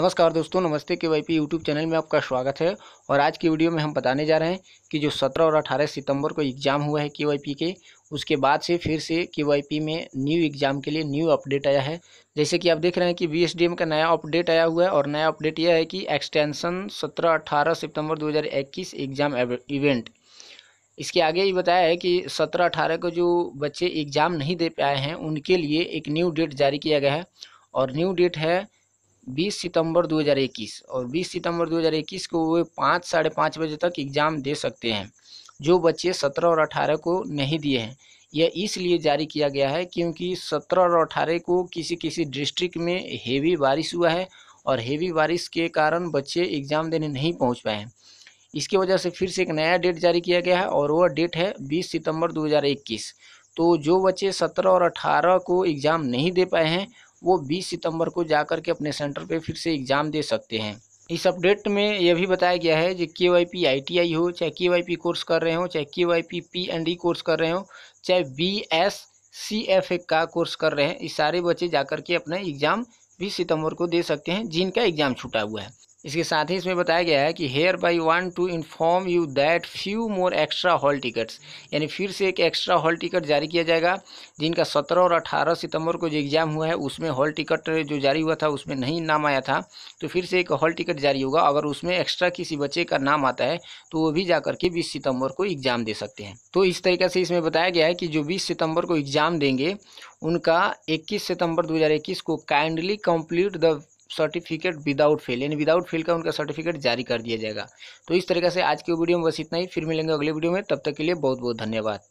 नमस्कार दोस्तों नमस्ते के वाई पी यूट्यूब चैनल में आपका स्वागत है और आज की वीडियो में हम बताने जा रहे हैं कि जो 17 और 18 सितंबर को एग्ज़ाम हुआ है के वाई पी के उसके बाद से फिर से के वाई पी में न्यू एग्ज़ाम के लिए न्यू अपडेट आया है जैसे कि आप देख रहे हैं कि बी एस डी एम का नया अपडेट आया हुआ है और नया अपडेट यह है कि एक्सटेंसन सत्रह अट्ठारह सितम्बर दो एग्ज़ाम इवेंट इसके आगे ये बताया है कि सत्रह अठारह को जो बच्चे एग्ज़ाम नहीं दे पाए हैं उनके लिए एक न्यू डेट जारी किया गया है और न्यू डेट है 20 सितंबर 2021 और 20 सितंबर 2021 को वे पाँच साढ़े पाँच बजे तक एग्ज़ाम दे सकते हैं जो बच्चे 17 और 18 को नहीं दिए हैं यह इसलिए जारी किया गया है क्योंकि 17 और 18 को किसी किसी डिस्ट्रिक्ट में हेवी बारिश हुआ है और हेवी बारिश के कारण बच्चे एग्ज़ाम देने नहीं पहुँच पाए हैं इसकी वजह से फिर से एक नया डेट जारी किया गया है और वह डेट है बीस सितम्बर दो तो जो बच्चे सत्रह और अठारह को एग्ज़ाम नहीं दे पाए हैं वो 20 सितंबर को जाकर के अपने सेंटर पे फिर से एग्ज़ाम दे सकते हैं इस अपडेट में यह भी बताया गया है कि K Y P I T I हो चाहे के वाई पी कोर्स कर रहे हो चाहे K Y P P and E course कर रहे हो चाहे B S C F A का कोर्स कर रहे हैं ये सारे बच्चे जाकर के अपना एग्ज़ाम बीस सितंबर को दे सकते हैं जिनका एग्ज़ाम छूटा हुआ है इसके साथ ही इसमें बताया गया है कि hereby want to inform you that few more extra hall tickets यानी फिर से एक एक्स्ट्रा हॉल टिकट जारी किया जाएगा जिनका सत्रह और अठारह सितंबर को जो एग्ज़ाम हुआ है उसमें हॉल टिकट जो जारी हुआ था उसमें नहीं नाम आया था तो फिर से एक हॉल टिकट जारी होगा अगर उसमें एक्स्ट्रा किसी बच्चे का नाम आता है तो वो भी जा के बीस सितम्बर को एग्ज़ाम दे सकते हैं तो इस तरीके से इसमें बताया गया है कि जो बीस सितम्बर को एग्ज़ाम देंगे उनका इक्कीस सितम्बर दो को kindly complete the certificate without fail यानी विदाउट फेल का उनका सर्टिफिकेट जारी कर दिया जाएगा तो इस तरीके से आज की वीडियो में बस इतना ही फिर मिलेंगे अगले वीडियो में तब तक के लिए बहुत बहुत धन्यवाद